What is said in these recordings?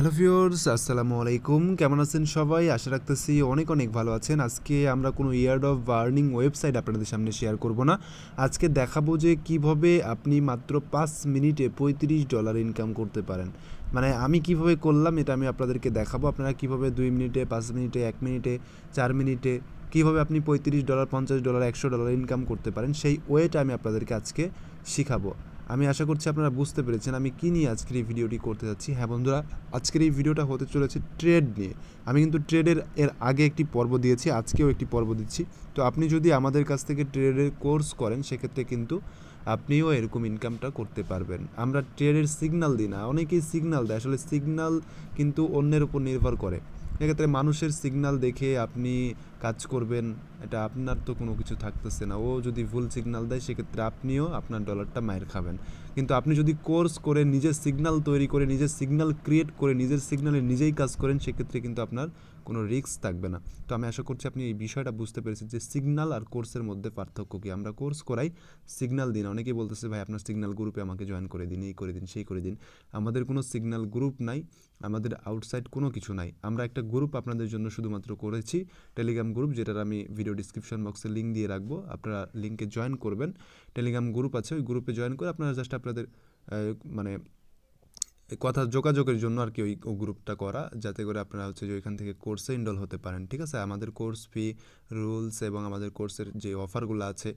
hello viewers আসসালামু আলাইকুম কেমন আছেন সবাই আশা রাখতেছি অনেক অনেক ভালো আছেন আজকে আমরা কোনো ইয়ার্ড অফ বার্নিং ওয়েবসাইট আপনাদের সামনে শেয়ার করব না আজকে দেখাবো যে কিভাবে আপনি মাত্র পাঁচ মিনিটে পঁয়ত্রিশ ডলার ইনকাম করতে পারেন মানে আমি কিভাবে করলাম এটা আমি আপনাদেরকে দেখাবো আপনারা কিভাবে দুই মিনিটে পাঁচ মিনিটে এক মিনিটে চার মিনিটে কীভাবে আপনি পঁয়ত্রিশ ডলার পঞ্চাশ ডলার একশো ডলার ইনকাম করতে পারেন সেই ওয়েটা আমি আপনাদেরকে আজকে শিখাবো আমি আশা করছি আপনারা বুঝতে পেরেছেন আমি কী নিয়ে আজকের এই ভিডিওটি করতে যাচ্ছি হ্যাঁ বন্ধুরা আজকের এই ভিডিওটা হতে চলেছে ট্রেড নিয়ে আমি কিন্তু ট্রেডের এর আগে একটি পর্ব দিয়েছি আজকেও একটি পর্ব দিচ্ছি তো আপনি যদি আমাদের কাছ থেকে ট্রেডের কোর্স করেন সেক্ষেত্রে কিন্তু আপনিও এরকম ইনকামটা করতে পারবেন আমরা ট্রেডের সিগনাল দিই না অনেকেই সিগনাল দেয় আসলে সিগনাল কিন্তু অন্যের উপর নির্ভর করে এক্ষেত্রে মানুষের সিগনাল দেখে আপনি কাজ করবেন এটা আপনার তো কোনো কিছু থাকতেছে না ও যদি ভুল সিগনাল দেয় সেক্ষেত্রে আপনিও আপনার ডলারটা মায়ের খাবেন কিন্তু আপনি যদি কোর্স করে নিজের সিগনাল তৈরি করে নিজের সিগনাল ক্রিয়েট করে নিজের সিগনালে নিজেই কাজ করেন সেক্ষেত্রে কিন্তু আপনার কোনো রিস্ক থাকবে না তো আমি আশা করছি আপনি এই বিষয়টা বুঝতে পেরেছি যে সিগনাল আর কোর্সের মধ্যে পার্থক্য কী আমরা কোর্স করাই সিগনাল দিন অনেকেই বলতেছে ভাই আপনার সিগনাল গ্রুপে আমাকে জয়েন করে দিন এই করে দিন সেই করে দিন আমাদের কোনো সিগনাল গ্রুপ নাই আমাদের আউটসাইড কোনো কিছু নাই আমরা একটা গ্রুপ আপনাদের জন্য শুধুমাত্র করেছি টেলিগ্রাম গ্রুপ যেটার আমি ভিডিও ডিসক্রিপশন বক্সে লিঙ্ক দিয়ে রাখবো আপনারা লিঙ্কে জয়েন করবেন টেলিগ্রাম গ্রুপ আছে ওই গ্রুপে জয়েন করে আপনারা জাস্ট আপনাদের মানে কথা যোগাযোগের জন্য আর কি ওই গ্রুপটা করা যাতে করে আপনারা হচ্ছে যে ওইখান থেকে কোর্সে ইনরোল হতে পারেন ঠিক আছে আমাদের কোর্স ফি রুলস এবং আমাদের কোর্সের যে অফারগুলো আছে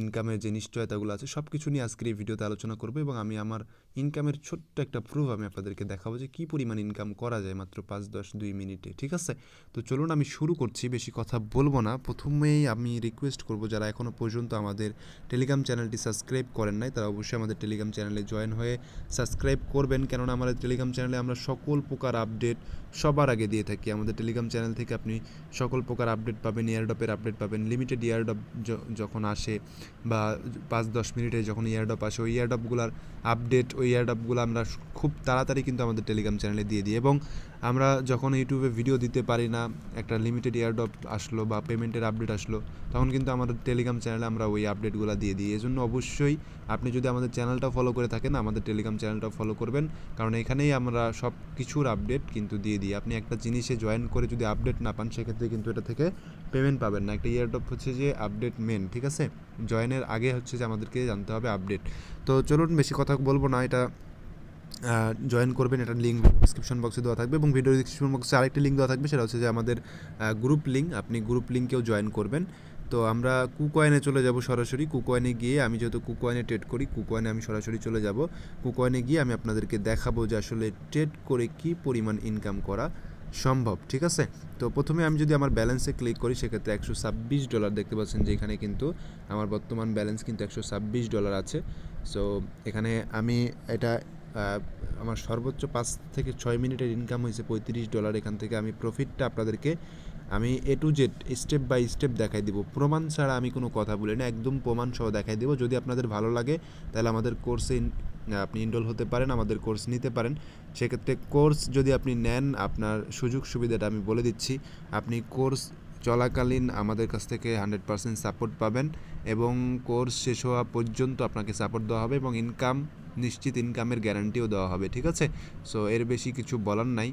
ইনকামের যে নিশ্চয়তাগুলো আছে সব কিছু নিয়ে আজকের এই ভিডিওতে আলোচনা করবো এবং আমি আমার ইনকামের ছোট্ট একটা প্রুফ আমি আপনাদেরকে দেখাবো যে কী পরিমাণ ইনকাম করা যায় মাত্র পাঁচ দশ দুই মিনিটে ঠিক আছে তো চলুন আমি শুরু করছি বেশি কথা বলবো না প্রথমেই আমি রিকোয়েস্ট করব যারা এখনও পর্যন্ত আমাদের টেলিগ্রাম চ্যানেলটি সাবস্ক্রাইব করেন নাই তারা অবশ্যই আমাদের টেলিগ্রাম চ্যানেলে জয়েন হয়ে সাবস্ক্রাইব করবেন কেননা আমাদের টেলিগ্রাম চ্যানেলে আমরা সকল প্রকার আপডেট সবার আগে দিয়ে থাকি আমাদের টেলিগ্রাম চ্যানেল থেকে আপনি সকল প্রকার আপডেট পাবেন এয়ারডপের আপডেট পাবেন লিমিটেড এয়ারডপ যখন আসে বা পাঁচ দশ মিনিটে যখন ইয়ারডপ আসে ওই ইয়ারডপগুলোর আপডেট ওই ইয়ারডপগুলো আমরা খুব তাড়াতাড়ি কিন্তু আমাদের টেলিগ্রাম চ্যানেলে দিয়ে দিই এবং আমরা যখন ইউটিউবে ভিডিও দিতে পারি না একটা লিমিটেড এয়ারড্রপ আসলো বা পেমেন্টের আপডেট আসলো তখন কিন্তু আমাদের টেলিগ্রাম চ্যানেলে আমরা ওই আপডেটগুলো দিয়ে দিই এজন্য অবশ্যই আপনি যদি আমাদের চ্যানেলটা ফলো করে থাকেন আমাদের টেলিগ্রাম চ্যানেলটা ফলো করবেন কারণ এখানেই আমরা সব কিছুর আপডেট কিন্তু দিয়ে দিই আপনি একটা জিনিসে জয়েন করে যদি আপডেট না পান সেক্ষেত্রে কিন্তু এটা থেকে পেমেন্ট পাবেন না একটা এয়ারড্রপ হচ্ছে যে আপডেট মেন ঠিক আছে জয়েনের আগে হচ্ছে যে আমাদেরকে জানতে হবে আপডেট তো চলুন বেশি কথা বলবো না এটা জয়েন করবেন এটার লিঙ্ক ডিসক্রিপশন বক্সে দেওয়া থাকবে এবং ভিডিও ডিসক্রিপশন বক্সে আরেকটি লিঙ্ক দেওয়া থাকবে সেটা হচ্ছে যে আমাদের গ্রুপ লিঙ্ক আপনি গ্রুপ লিঙ্কেও জয়েন করবেন তো আমরা কুকয়েনে চলে যাব সরাসরি কুকয়েনে গিয়ে আমি যেহেতু কুকয়েনে ট্রেড করি কুকয়েনে আমি সরাসরি চলে যাব কুকয়েনে গিয়ে আমি আপনাদেরকে দেখাবো যে আসলে ট্রেড করে কি পরিমাণ ইনকাম করা সম্ভব ঠিক আছে তো প্রথমে আমি যদি আমার ব্যালেন্সে ক্লিক করি সেক্ষেত্রে একশো ছাব্বিশ ডলার দেখতে পাচ্ছেন যে এখানে কিন্তু আমার বর্তমান ব্যালেন্স কিন্তু একশো ছাব্বিশ ডলার আছে সো এখানে আমি এটা আমার সর্বোচ্চ পাঁচ থেকে ছয় মিনিটের ইনকাম হয়েছে পঁয়ত্রিশ ডলার এখান থেকে আমি প্রফিটটা আপনাদেরকে আমি A to Z step by step দেখাই দিব প্রমাণ ছাড়া আমি কোনো কথা বলি না একদম প্রমাণ সহ দেখাই দেবো যদি আপনাদের ভালো লাগে তাহলে আমাদের কোর্সে আপনি ইনরোল হতে পারেন আমাদের কোর্স নিতে পারেন সেক্ষেত্রে কোর্স যদি আপনি নেন আপনার সুযোগ সুবিধাটা আমি বলে দিচ্ছি আপনি কোর্স চলাকালীন আমাদের কাছ থেকে হান্ড্রেড পারসেন্ট সাপোর্ট পাবেন এবং কোর্স শেষ হওয়া পর্যন্ত আপনাকে সাপোর্ট দেওয়া হবে এবং ইনকাম নিশ্চিত ইনকামের গ্যারান্টিও দেওয়া হবে ঠিক আছে সো এর বেশি কিছু বলার নাই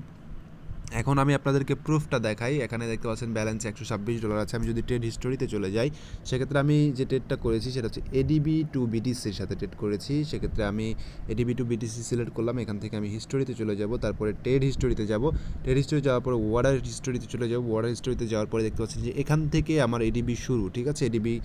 এখন আমি আপনাদেরকে প্রুফটা দেখাই এখানে দেখতে পাচ্ছেন ব্যালেন্স একশো ছাব্বিশ ডলার আছে আমি যদি ট্রেড হিস্টোরিতে চলে যাই সেক্ষেত্রে আমি যে ট্রেডটা করেছি সেটা হচ্ছে এডিবি টু বিটিসির সাথে ট্রেড করেছি সেক্ষেত্রে আমি এডিবি টু বিটিসি সিলেক্ট করলাম এখান থেকে আমি হিস্টোরিতে চলে যাব তারপরে ট্রেড হিস্টোরিতে যাব ট্রেড হিস্টোরি যাওয়ার পরে ওয়ার্ডার হিস্টোরিতে চলে যাব ওয়ার্ডার হিস্টোরিতে যাওয়ার পরে দেখতে পাচ্ছেন যে এখান থেকে আমার এডিবি শুরু ঠিক আছে এডিবি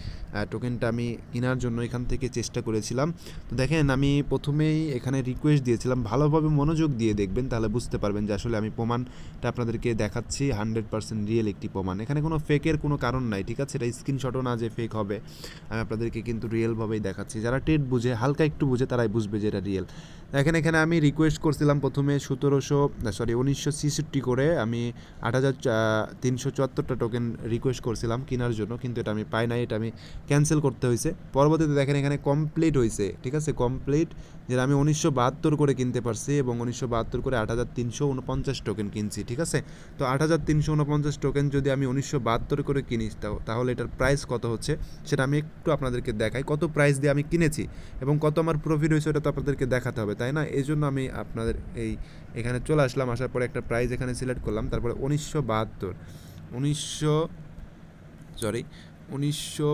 টোকেনটা আমি কেনার জন্য এখান থেকে চেষ্টা করেছিলাম তো দেখেন আমি প্রথমেই এখানে রিকোয়েস্ট দিয়েছিলাম ভালোভাবে মনোযোগ দিয়ে দেখবেন তাহলে বুঝতে পারবেন যে আসলে আমি প্রমাণ এটা আপনাদেরকে দেখাচ্ছি হান্ড্রেড পার্সেন্ট রিয়েল একটি প্রমাণ এখানে কোনো ফেকের কোনো কারণ নাই ঠিক আছে এটা স্ক্রিনশটও না যে ফেক হবে আমি আপনাদেরকে কিন্তু রিয়েলভাবেই দেখাচ্ছি যারা টেট বুঝে হালকা একটু বুঝে তারাই বুঝবে যে এটা রিয়েল এখানে এখানে আমি রিকোয়েস্ট করছিলাম প্রথমে সতেরোশো সরি উনিশশো করে আমি আট হাজার তিনশো চুয়াত্তরটা টোকেন রিকোয়েস্ট করছিলাম কেনার জন্য কিন্তু এটা আমি পাই নাই এটা আমি ক্যান্সেল করতে হয়েছে পরবর্তীতে দেখেন এখানে কমপ্লিট হয়েছে ঠিক আছে কমপ্লিট যেটা আমি উনিশশো বাহাত্তর করে কিনতে পারছি এবং উনিশশো বাহাত্তর করে আট হাজার তিনশো উনপঞ্চাশ টোকেন কিনছি ঠিক আছে তো আট হাজার তিনশো উনপঞ্চাশ টোকেন যদি আমি উনিশশো বাহাত্তর করে কিনি তাহলে এটার প্রাইস কত হচ্ছে সেটা আমি একটু আপনাদেরকে দেখাই কত প্রাইস দিয়ে আমি কিনেছি এবং কত আমার প্রফিট হয়েছে ওটা তো আপনাদেরকে দেখাতে হবে তাই না এই জন্য আমি আপনাদের এই এখানে চলে আসলাম আসার পরে একটা প্রাইস এখানে সিলেক্ট করলাম তারপরে উনিশশো বাহাত্তর উনিশশো সরি উনিশশো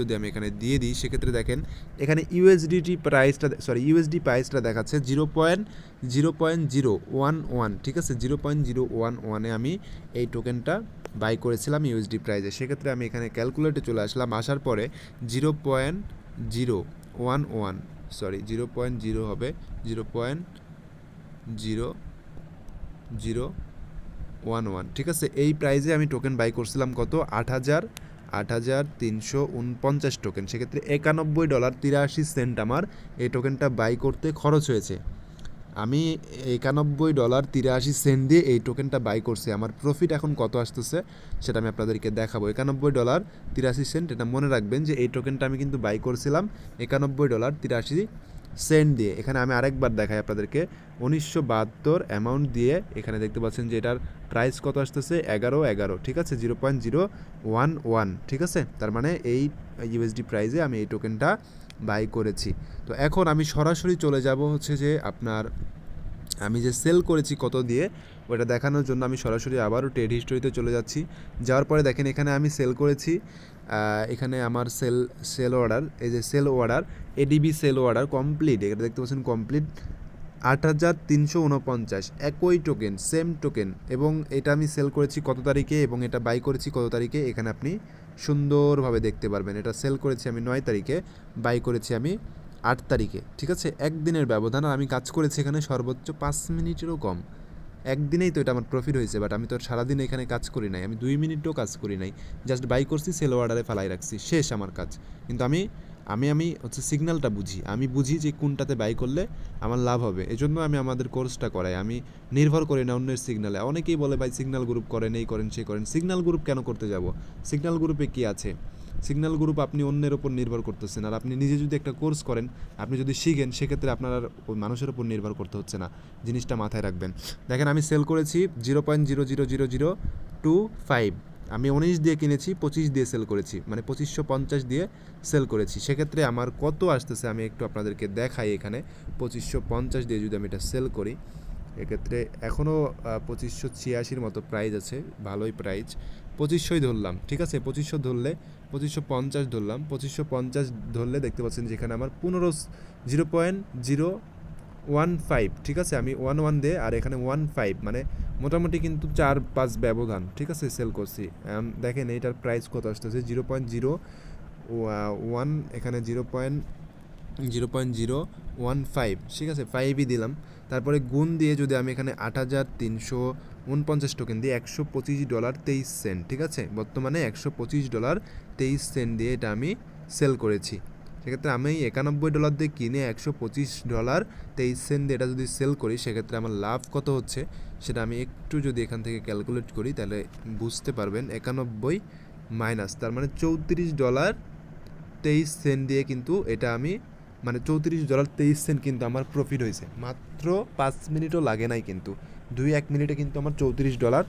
যদি আমি এখানে দিয়ে দিই সেক্ষেত্রে দেখেন এখানে ইউএসডিটি প্রাইসটা সরি ইউএসডি প্রাইসটা দেখাচ্ছে zero point zero point zero one one ঠিক আছে জিরো পয়েন্ট জিরো ওয়ান ওয়ানে আমি এই টোকেনটা বাই করেছিলাম ইউএসডি প্রাইসে সেক্ষেত্রে আমি এখানে ক্যালকুলেটে চলে আসলাম আসার পরে zero point zero one one sorry zero point zero হবে zero point zero zero one one ঠিক আছে এই প্রাইজে আমি টোকেন বাই করছিলাম কত আট হাজার আট হাজার তিনশো উনপঞ্চাশ টোকেন সেক্ষেত্রে একানব্বই ডলার তিরাশি সেন্ট আমার এই টোকেনটা বাই করতে খরচ হয়েছে আমি একানব্বই ডলার তিরাশি সেন্ট দিয়ে এই টোকেনটা বাই করছি আমার প্রফিট এখন কত আসতেছে সেটা আমি আপনাদেরকে দেখাবো একানব্বই ডলার তিরাশি সেন্ট এটা মনে রাখবেন যে এই টোকেনটা আমি কিন্তু বাই করছিলাম একানব্বই ডলার তিরাশি সেন্ট দিয়ে এখানে আমি আরেকবার দেখাই আপনাদেরকে উনিশশো বাহাত্তর অ্যামাউন্ট দিয়ে এখানে দেখতে পাচ্ছেন যে এটার প্রাইস কত আসতেছে এগারো এগারো ঠিক আছে zero point zero one one ঠিক আছে তার মানে এই ইউএসডি প্রাইজে আমি এই টোকেনটা বাই করেছি তো এখন আমি সরাসরি চলে যাব হচ্ছে যে আপনার আমি যে সেল করেছি কত দিয়ে ওটা দেখানোর জন্য আমি সরাসরি আবারও ট্রেড হিস্টোরিতে চলে যাচ্ছি যাওয়ার পরে দেখেন এখানে আমি সেল করেছি এখানে আমার সেল সেল অর্ডার এই যে sell order ADB sell order complete এটা দেখতে পাচ্ছেন কমপ্লিট আট হাজার তিনশো উনপঞ্চাশ একই টোকেন সেম টোকেন এবং এটা আমি সেল করেছি কত তারিখে এবং এটা বাই করেছি কত তারিখে এখানে আপনি সুন্দরভাবে দেখতে পারবেন এটা সেল করেছি আমি নয় তারিখে বাই করেছি আমি আট তারিখে ঠিক আছে একদিনের ব্যবধান আর আমি কাজ করেছি এখানে সর্বোচ্চ পাঁচ মিনিটেরও কম একদিনেই তো এটা আমার প্রফিট হয়েছে বাট আমি তো সারাদিন এখানে কাজ করি নাই আমি দুই মিনিটও কাজ করি নাই জাস্ট বাই করছি সেল অর্ডারে ফেলাই রাখছি শেষ আমার কাজ কিন্তু আমি আমি আমি হচ্ছে সিগন্যালটা বুঝি আমি বুঝি যে কোনটাতে বাই করলে আমার লাভ হবে এজন্য আমি আমাদের কোর্সটা করাই আমি নির্ভর করি না অন্যের সিগন্যালে অনেকেই বলে ভাই সিগন্যাল গ্রুপ করেন এই করেন সে করেন সিগন্যাল গ্রুপ কেন করতে যাব সিগন্যাল গ্রুপে কি আছে সিগন্যাল গ্রুপ আপনি অন্যের ওপর নির্ভর করতেছেন আর আপনি নিজে যদি একটা কোর্স করেন আপনি যদি শিখেন সেক্ষেত্রে আপনার ওই মানুষের ওপর নির্ভর করতে হচ্ছে না জিনিসটা মাথায় রাখবেন দেখেন আমি সেল করেছি zero point zero zero zero zero two five আমি উনিশ দিয়ে কিনেছি পঁচিশ দিয়ে সেল করেছি মানে পঁচিশশো পঞ্চাশ দিয়ে সেল করেছি সেক্ষেত্রে আমার কত আসতেছে আমি একটু আপনাদেরকে দেখাই এখানে পঁচিশশো পঞ্চাশ দিয়ে যদি আমি এটা সেল করি এক্ষেত্রে এখনও পঁচিশশো ছিয়াশির মতো প্রাইজ আছে ভালোই প্রাইজ পঁচিশশোই ধরলাম ঠিক আছে পঁচিশশো ধরলে পঁচিশশো পঞ্চাশ ধরলাম পঁচিশশো পঞ্চাশ ধরলে দেখতে পাচ্ছেন যেখানে আমার পনেরো zero point zero one five ঠিক আছে আমি ওয়ান ওয়ান দে আর এখানে ওয়ান ফাইভ মানে মোটামুটি কিন্তু চার পাঁচ ব্যবধান ঠিক আছে সেল করছি দেখেন এইটার প্রাইস কত আসতেছে জিরো পয়েন্ট জিরো ওয়ান এখানে zero point zero point zero one five ঠিক আছে ফাইভই দিলাম তারপরে গুণ দিয়ে যদি আমি এখানে আট হাজার তিনশো উনপঞ্চাশ টোকেন দিয়ে একশো পঁচিশ ডলার তেইশ সেন্ট ঠিক আছে বর্তমানে একশো পঁচিশ ডলার তেইশ সেন্ট দিয়ে এটা আমি সেল করেছি সেক্ষেত্রে আমি একানব্বই ডলার দিয়ে কিনে একশো পঁচিশ ডলার তেইশ সেন্ট দিয়ে এটা যদি সেল করি সেক্ষেত্রে আমার লাভ কত হচ্ছে সেটা আমি একটু যদি এখান থেকে ক্যালকুলেট করি তাহলে বুঝতে পারবেন একানব্বই মাইনাস তার মানে চৌত্রিশ ডলার তেইশ সেন্ট দিয়ে কিন্তু এটা আমি মানে চৌত্রিশ ডলার তেইশ সেন্ট কিন্তু আমার প্রফিট হয়েছে মাত্র পাঁচ মিনিটও লাগে নাই কিন্তু দুই এক মিনিটে কিন্তু আমার চৌত্রিশ ডলার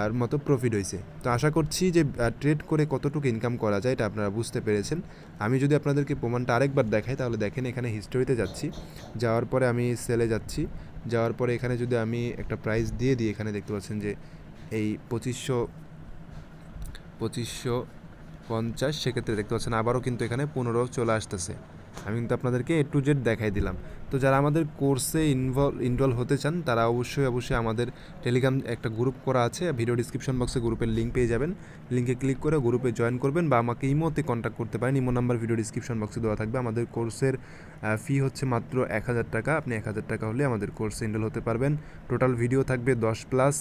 আর মতো প্রফিট হয়েছে তো আশা করছি যে ট্রেড করে কতটুকু ইনকাম করা যায় এটা আপনারা বুঝতে পেরেছেন আমি যদি আপনাদেরকে প্রমাণটা আরেকবার দেখাই তাহলে দেখেন এখানে হিস্টোরিতে যাচ্ছি যাওয়ার পরে আমি সেলে যাচ্ছি যাওয়ার পরে এখানে যদি আমি একটা প্রাইস দিয়ে দিই এখানে দেখতে পাচ্ছেন যে এই পঁচিশশো পঁচিশশো পঞ্চাশ সেক্ষেত্রে দেখতে পাচ্ছেন আবারও কিন্তু এখানে পনেরো চলে আসতেছে আমি কিন্তু আপনাদেরকে এ টু জেড দেখাই দিলাম তো যারা আমাদের কোর্সে ইনভলভ ইনভলভ হতে চান তারা অবশ্যই অবশ্যই আমাদের টেলিগ্রাম একটা গ্রুপ করা আছে ভিডিও ডিসক্রিপশন বক্সে গ্রুপের লিঙ্ক পেয়ে যাবেন লিঙ্কে ক্লিক করে গ্রুপে জয়েন করবেন বা আমাকে ইমোতে কন্ট্যাক্ট করতে পারেন ইমো নাম্বার ভিডিও ডিসক্রিপশন বক্সে দেওয়া থাকবে আমাদের কোর্সের ফি হচ্ছে মাত্র এক হাজার টাকা আপনি এক হাজার টাকা হলে আমাদের কোর্সে ইনরোল হতে পারবেন টোটাল ভিডিও থাকবে দশ প্লাস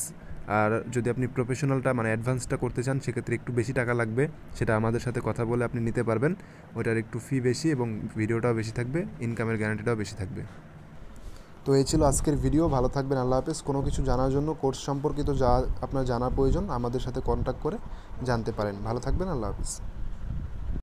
আর যদি আপনি প্রফেশনালটা মানে অ্যাডভান্সটা করতে চান সেক্ষেত্রে একটু বেশি টাকা লাগবে সেটা আমাদের সাথে কথা বলে আপনি নিতে পারবেন ওইটার একটু ফি বেশি এবং ভিডিওটাও বেশি থাকবে ইনকামের গ্যারান্টিটাও বেশি থাকবে তো এই ছিল আজকের ভিডিও ভালো থাকবেন আল্লাহ হাফেজ কোনো কিছু জানার জন্য কোর্স সম্পর্কিত যা আপনার জানা প্রয়োজন আমাদের সাথে কন্ট্যাক্ট করে জানতে পারেন ভালো থাকবেন আল্লাহ হাফেজ